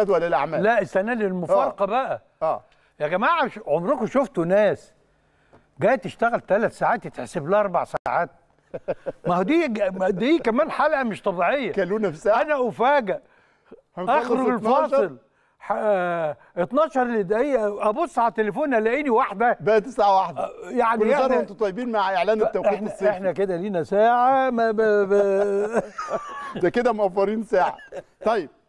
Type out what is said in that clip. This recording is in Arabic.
جدول الاعمال لا السنه دي المفارقه آه. بقى اه يا جماعه عمركم شفتوا ناس جايه تشتغل ثلاث ساعات يتحسب لها اربع ساعات ما هو دي دي كمان حلقه مش طبيعيه كلونا في ساعه انا افاجئ اخرج الفاصل 12 آه، دقيقة ابص على التليفون الاقيني واحدة بقت الساعة واحدة آه، يعني كل سنة وانتم طيبين مع اعلان التوقيت الصيفي احنا كده لينا ساعة ما ب... ب... ده كده موفرين ساعة طيب